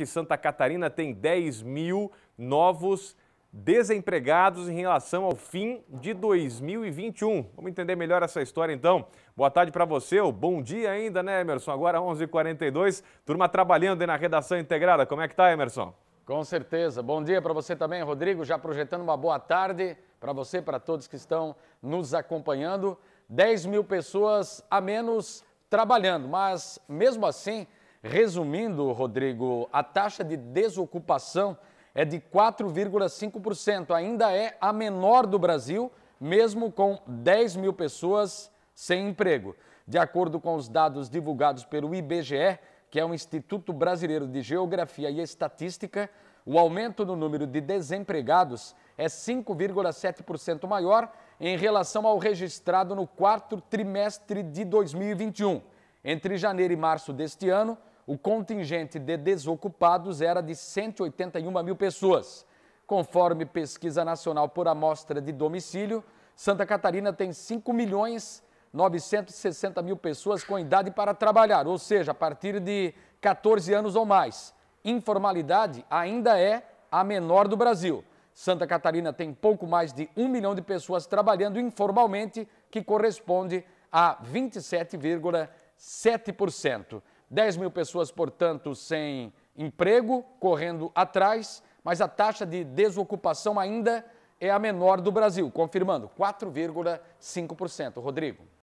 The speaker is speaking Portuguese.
que Santa Catarina tem 10 mil novos desempregados em relação ao fim de 2021. Vamos entender melhor essa história então. Boa tarde para você, ou bom dia ainda, né, Emerson? Agora 11h42, turma trabalhando aí na redação integrada. Como é que tá, Emerson? Com certeza. Bom dia para você também, Rodrigo. Já projetando uma boa tarde para você, para todos que estão nos acompanhando. 10 mil pessoas a menos trabalhando, mas mesmo assim Resumindo, Rodrigo, a taxa de desocupação é de 4,5%, ainda é a menor do Brasil, mesmo com 10 mil pessoas sem emprego. De acordo com os dados divulgados pelo IBGE, que é o Instituto Brasileiro de Geografia e Estatística, o aumento no número de desempregados é 5,7% maior em relação ao registrado no quarto trimestre de 2021. Entre janeiro e março deste ano, o contingente de desocupados era de 181 mil pessoas. Conforme pesquisa nacional por amostra de domicílio, Santa Catarina tem 5 milhões 960 mil pessoas com idade para trabalhar, ou seja, a partir de 14 anos ou mais. Informalidade ainda é a menor do Brasil. Santa Catarina tem pouco mais de 1 milhão de pessoas trabalhando informalmente, que corresponde a 27,7%. 10 mil pessoas, portanto, sem emprego, correndo atrás, mas a taxa de desocupação ainda é a menor do Brasil, confirmando 4,5%. Rodrigo.